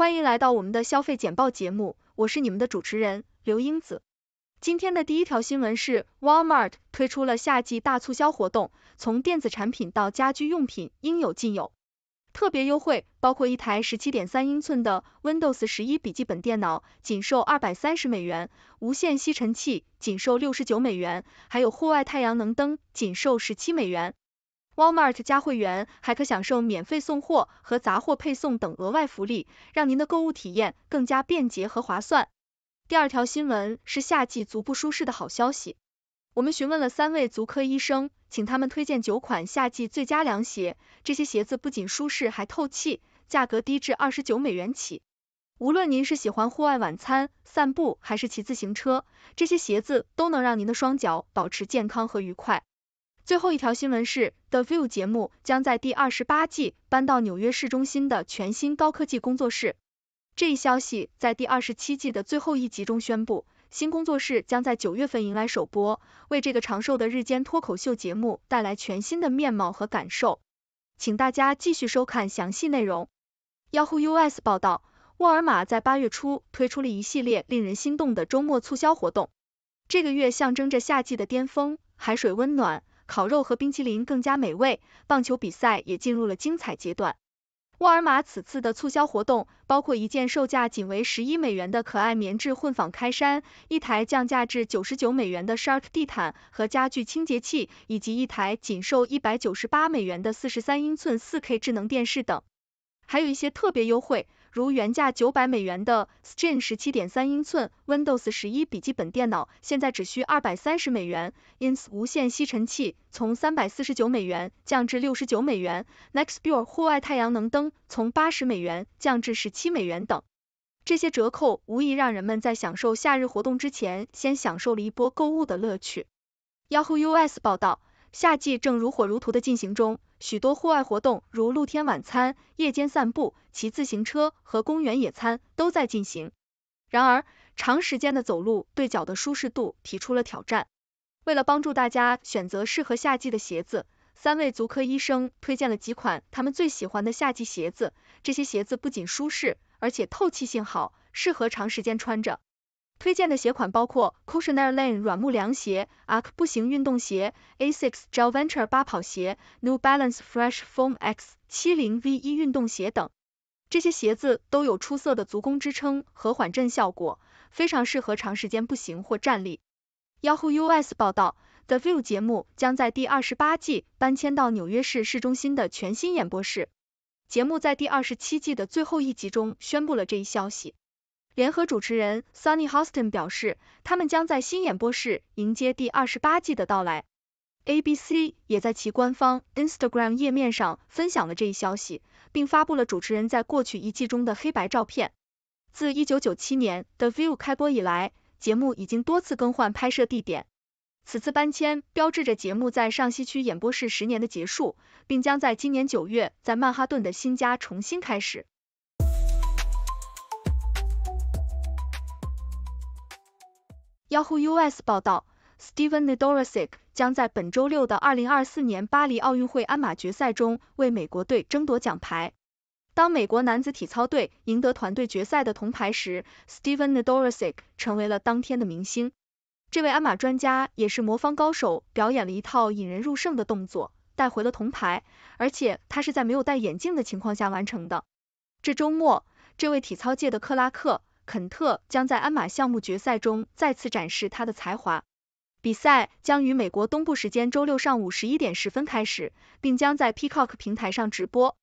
欢迎来到我们的消费简报节目，我是你们的主持人刘英子。今天的第一条新闻是，Walmart 推出了夏季大促销活动，从电子产品到家居用品应有尽有，特别优惠包括一台十七点三英寸的 Windows 十一笔记本电脑仅售二百三十美元，无线吸尘器仅售六十九美元，还有户外太阳能灯仅售十七美元。Walmart 加会员，还可享受免费送货和杂货配送等额外福利，让您的购物体验更加便捷和划算。第二条新闻是夏季足部舒适的好消息。我们询问了三位足科医生，请他们推荐九款夏季最佳凉鞋。这些鞋子不仅舒适，还透气，价格低至二十九美元起。无论您是喜欢户外晚餐、散步还是骑自行车，这些鞋子都能让您的双脚保持健康和愉快。最后一条新闻是，《The View》节目将在第二十八季搬到纽约市中心的全新高科技工作室。这一消息在第二十七季的最后一集中宣布。新工作室将在九月份迎来首播，为这个长寿的日间脱口秀节目带来全新的面貌和感受。请大家继续收看详细内容。Yahoo US 报道，沃尔玛在八月初推出了一系列令人心动的周末促销活动。这个月象征着夏季的巅峰，海水温暖。烤肉和冰淇淋更加美味，棒球比赛也进入了精彩阶段。沃尔玛此次的促销活动包括一件售价仅为十一美元的可爱棉质混纺开衫，一台降价至九十九美元的 Shark 地毯和家具清洁器，以及一台仅售一百九十八美元的四十三英寸四 K 智能电视等，还有一些特别优惠。如原价九百美元的 Strain 十七点三英寸 Windows 十一笔记本电脑，现在只需二百三十美元 i n s 无线吸尘器从三百四十九美元降至六十九美元；Nexpure 户外太阳能灯从八十美元降至十七美元等。这些折扣无疑让人们在享受夏日活动之前，先享受了一波购物的乐趣。Yahoo US 报道，夏季正如火如荼的进行中。许多户外活动，如露天晚餐、夜间散步、骑自行车和公园野餐，都在进行。然而，长时间的走路对脚的舒适度提出了挑战。为了帮助大家选择适合夏季的鞋子，三位足科医生推荐了几款他们最喜欢的夏季鞋子。这些鞋子不仅舒适，而且透气性好，适合长时间穿着。推荐的鞋款包括 c u s h i o n a i r Lane 软木凉鞋、Arc 步行运动鞋、Asics Gel Venture 八跑鞋、New Balance Fresh Foam X 七零 V 一运动鞋等。这些鞋子都有出色的足弓支撑和缓震效果，非常适合长时间步行或站立。Yahoo US 报道，The View 节目将在第二十八季搬迁到纽约市市中心的全新演播室。节目在第二十七季的最后一集中宣布了这一消息。联合主持人 s o n n y h o s t o n 表示，他们将在新演播室迎接第二十八季的到来。ABC 也在其官方 Instagram 页面上分享了这一消息，并发布了主持人在过去一季中的黑白照片。自一九九七年 The View 开播以来，节目已经多次更换拍摄地点。此次搬迁标志着节目在上西区演播室十年的结束，并将在今年九月在曼哈顿的新家重新开始。Yahoo US 报道，Steven Nedoroscik 将在本周六的2024年巴黎奥运会鞍马决赛中为美国队争夺奖牌。当美国男子体操队赢得团队决赛的铜牌时，Steven Nedoroscik 成为了当天的明星。这位鞍马专家也是魔方高手，表演了一套引人入胜的动作，带回了铜牌，而且他是在没有戴眼镜的情况下完成的。这周末，这位体操界的克拉克。肯特将在鞍马项目决赛中再次展示他的才华。比赛将于美国东部时间周六上午十一点十分开始，并将在 Peacock 平台上直播。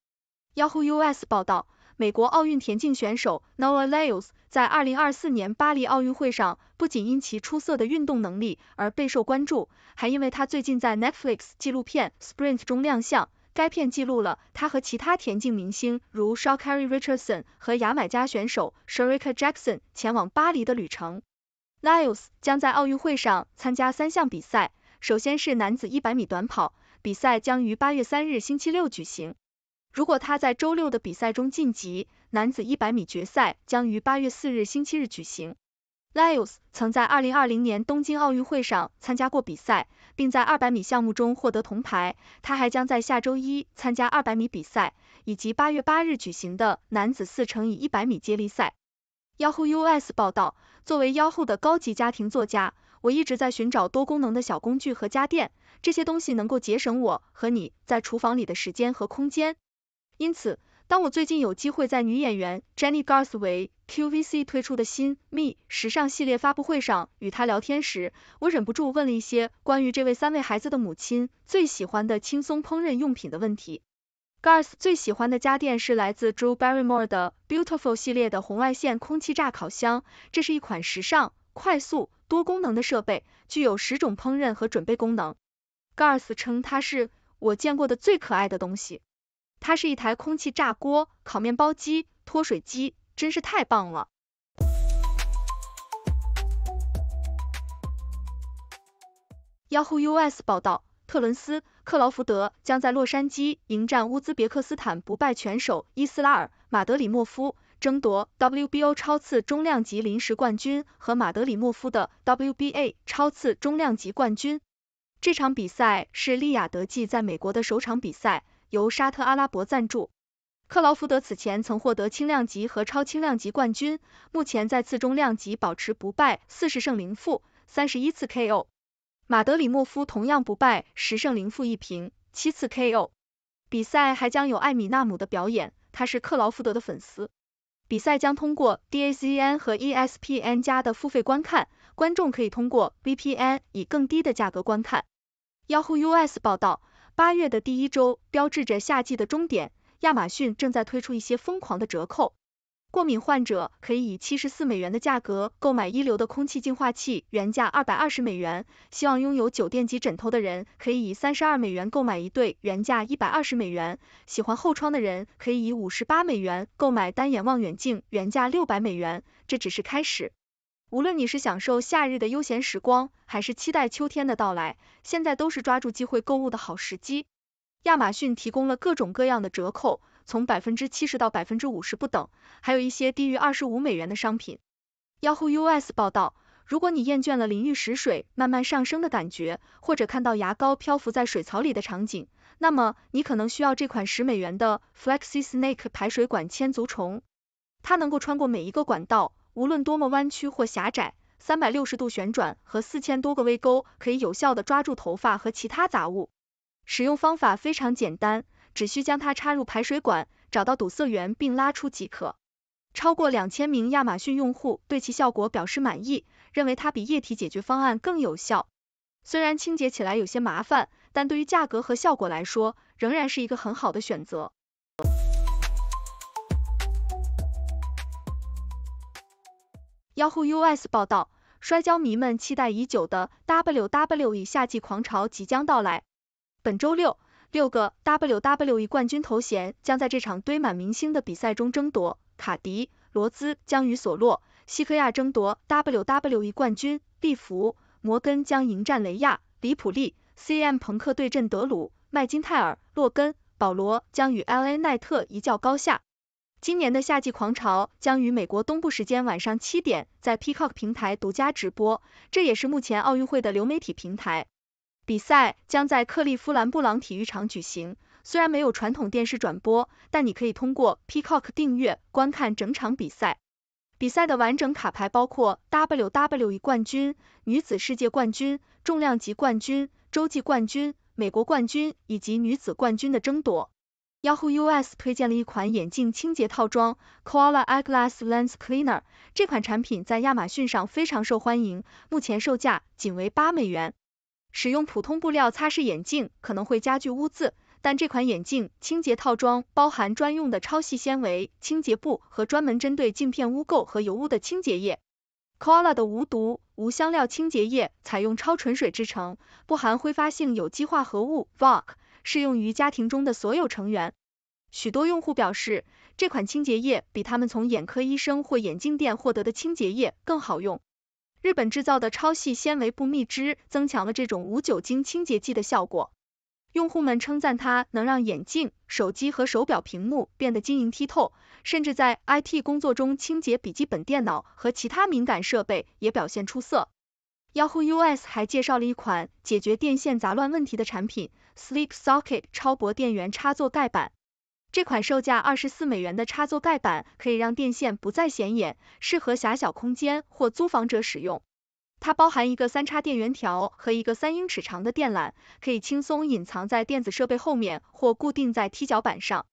Yahoo US 报道，美国奥运田径选手 Noah Lyles 在二零二四年巴黎奥运会上不仅因其出色的运动能力而备受关注，还因为他最近在 Netflix 纪录片《Sprint》中亮相。该片记录了他和其他田径明星如 s h a w c a r y Richardson 和牙买加选手 s h e r i k a Jackson 前往巴黎的旅程。Lyles 将在奥运会上参加三项比赛，首先是男子一百米短跑，比赛将于八月三日星期六举行。如果他在周六的比赛中晋级，男子一百米决赛将于八月四日星期日举行。Lyles 曾在二零二零年东京奥运会上参加过比赛，并在二百米项目中获得铜牌。他还将在下周一参加二百米比赛，以及八月八日举行的男子四乘以一百米接力赛。Yahoo US 报道，作为 Yahoo 的高级家庭作家，我一直在寻找多功能的小工具和家电，这些东西能够节省我和你在厨房里的时间和空间。因此，当我最近有机会在女演员 Jenny Garth 为 QVC 推出的新 Me 时尚系列发布会上与她聊天时，我忍不住问了一些关于这位三位孩子的母亲最喜欢的轻松烹饪用品的问题。Garth 最喜欢的家电是来自 Drew Barrymore 的 Beautiful 系列的红外线空气炸烤箱，这是一款时尚、快速、多功能的设备，具有十种烹饪和准备功能。Garth 称它是我见过的最可爱的东西。它是一台空气炸锅、烤面包机、脱水机，真是太棒了。Yahoo US 报道，特伦斯·克劳福德将在洛杉矶迎战乌兹别克斯坦不败拳手伊斯拉尔·马德里莫夫，争夺 WBO 超次中量级临时冠军和马德里莫夫的 WBA 超次中量级冠军。这场比赛是利雅得季在美国的首场比赛。由沙特阿拉伯赞助。克劳福德此前曾获得轻量级和超轻量级冠军，目前在次中量级保持不败，四十胜零负，三十一次 KO。马德里莫夫同样不败，十胜零负一平，七次 KO。比赛还将有艾米纳姆的表演，他是克劳福德的粉丝。比赛将通过 Dazn 和 ESPN 加的付费观看，观众可以通过 VPN 以更低的价格观看。Yahoo US 报道。八月的第一周标志着夏季的终点。亚马逊正在推出一些疯狂的折扣，过敏患者可以以七十四美元的价格购买一流的空气净化器，原价二百二十美元；希望拥有酒店级枕头的人可以以三十二美元购买一对，原价一百二十美元；喜欢后窗的人可以以五十八美元购买单眼望远镜，原价六百美元。这只是开始。无论你是享受夏日的悠闲时光，还是期待秋天的到来，现在都是抓住机会购物的好时机。亚马逊提供了各种各样的折扣，从百分之七十到百分之五十不等，还有一些低于二十五美元的商品。Yahoo US 报道，如果你厌倦了淋浴时水慢慢上升的感觉，或者看到牙膏漂浮在水槽里的场景，那么你可能需要这款十美元的 Flexi Snake 排水管千足虫，它能够穿过每一个管道。无论多么弯曲或狭窄三百六十度旋转和四千多个微钩可以有效地抓住头发和其他杂物。使用方法非常简单，只需将它插入排水管，找到堵塞源并拉出即可。超过两千名亚马逊用户对其效果表示满意，认为它比液体解决方案更有效。虽然清洁起来有些麻烦，但对于价格和效果来说，仍然是一个很好的选择。Yahoo US 报道，摔跤迷们期待已久的 WWE 夏季狂潮即将到来。本周六，六个 WWE 冠军头衔将在这场堆满明星的比赛中争夺。卡迪、罗兹将与索洛、西克亚争夺 WWE 冠军；利弗、摩根将迎战雷亚、里普利；CM 朋克对阵德鲁、麦金泰尔；洛根、保罗将与 LA 奈特一较高下。今年的夏季狂潮将于美国东部时间晚上七点在 Peacock 平台独家直播，这也是目前奥运会的流媒体平台。比赛将在克利夫兰布朗体育场举行，虽然没有传统电视转播，但你可以通过 Peacock 订阅观看整场比赛。比赛的完整卡牌包括 WWE 冠军、女子世界冠军、重量级冠军、洲际冠军、美国冠军以及女子冠军的争夺。Yahoo US 推荐了一款眼镜清洁套装，Koala Eyeglass Lens Cleaner。这款产品在亚马逊上非常受欢迎，目前售价仅为八美元。使用普通布料擦拭眼镜可能会加剧污渍，但这款眼镜清洁套装包含专用的超细纤维清洁布和专门针对镜片污垢和油污的清洁液。Koala 的无毒、无香料清洁液采用超纯水制成，不含挥发性有机化合物 （VOC）。适用于家庭中的所有成员。许多用户表示，这款清洁液比他们从眼科医生或眼镜店获得的清洁液更好用。日本制造的超细纤维布密织增强了这种无酒精清洁剂的效果。用户们称赞它能让眼镜、手机和手表屏幕变得晶莹剔透，甚至在 IT 工作中清洁笔记本电脑和其他敏感设备也表现出色。Yahoo US 还介绍了一款解决电线杂乱问题的产品。Sleep Socket 超薄电源插座盖板，这款售价二十四美元的插座盖板可以让电线不再显眼，适合狭小空间或租房者使用。它包含一个三插电源条和一个三英尺长的电缆，可以轻松隐藏在电子设备后面或固定在踢脚板上。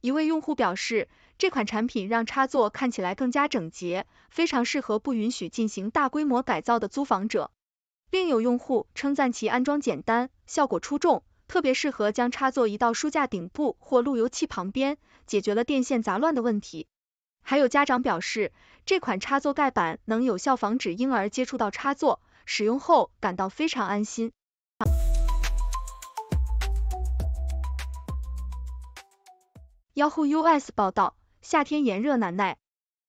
一位用户表示，这款产品让插座看起来更加整洁，非常适合不允许进行大规模改造的租房者。另有用户称赞其安装简单，效果出众。特别适合将插座移到书架顶部或路由器旁边，解决了电线杂乱的问题。还有家长表示，这款插座盖板能有效防止婴儿接触到插座，使用后感到非常安心。Yahoo US 报道，夏天炎热难耐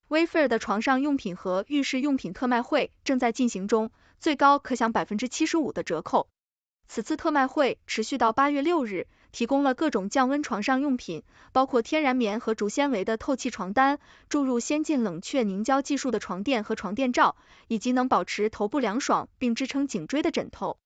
，Wayfair 的床上用品和浴室用品特卖会正在进行中，最高可享百分之七十五的折扣。此次特卖会持续到八月六日，提供了各种降温床上用品，包括天然棉和竹纤维的透气床单，注入先进冷却凝胶技术的床垫和床垫罩，以及能保持头部凉爽并支撑颈椎的枕头。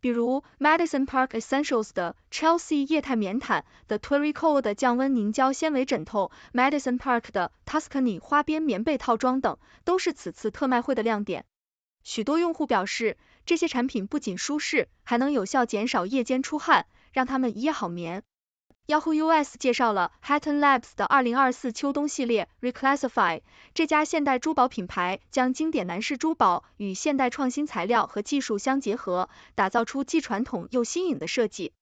比如，Madison Park Essentials 的 Chelsea 液态棉毯，The t u r i c o l 的降温凝胶纤维枕头，Madison Park 的 Tuscany 花边棉被套装等，都是此次特卖会的亮点。许多用户表示。这些产品不仅舒适，还能有效减少夜间出汗，让他们一夜好眠。Yahoo US 介绍了 h a t t o n Labs 的2024秋冬系列 Reclassify。这家现代珠宝品牌将经典男士珠宝与现代创新材料和技术相结合，打造出既传统又新颖的设计。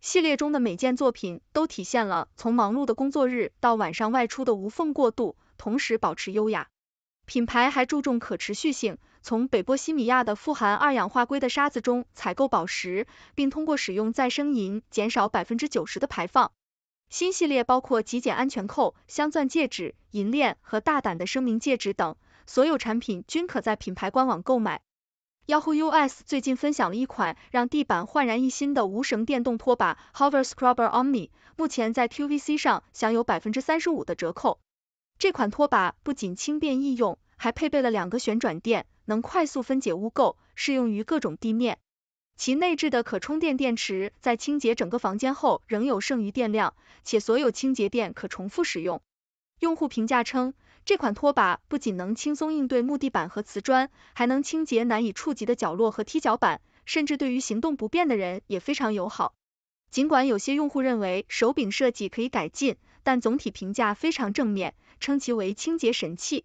系列中的每件作品都体现了从忙碌的工作日到晚上外出的无缝过渡，同时保持优雅。品牌还注重可持续性。从北波西米亚的富含二氧化硅的沙子中采购宝石，并通过使用再生银减少百分之九十的排放。新系列包括极简安全扣、镶钻戒指、银链和大胆的声明戒指等，所有产品均可在品牌官网购买。Yahoo US 最近分享了一款让地板焕然一新的无绳电动拖把 Hover Scrubber Omni，目前在 QVC 上享有百分之三十五的折扣。这款拖把不仅轻便易用。还配备了两个旋转垫，能快速分解污垢，适用于各种地面。其内置的可充电电池在清洁整个房间后仍有剩余电量，且所有清洁垫可重复使用。用户评价称，这款拖把不仅能轻松应对木地板和瓷砖，还能清洁难以触及的角落和踢脚板，甚至对于行动不便的人也非常友好。尽管有些用户认为手柄设计可以改进，但总体评价非常正面，称其为清洁神器。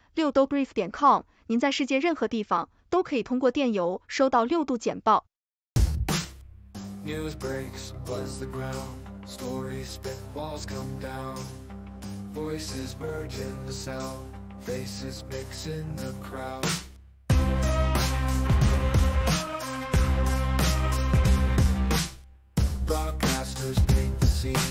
六 d o brief 点 com，您在世界任何地方都可以通过电邮收到六度简报。News breaks, buzz the ground. Stories spit, walls come down. Voices merge in the sound. Faces mix in the crowd. Broadcasters the scene.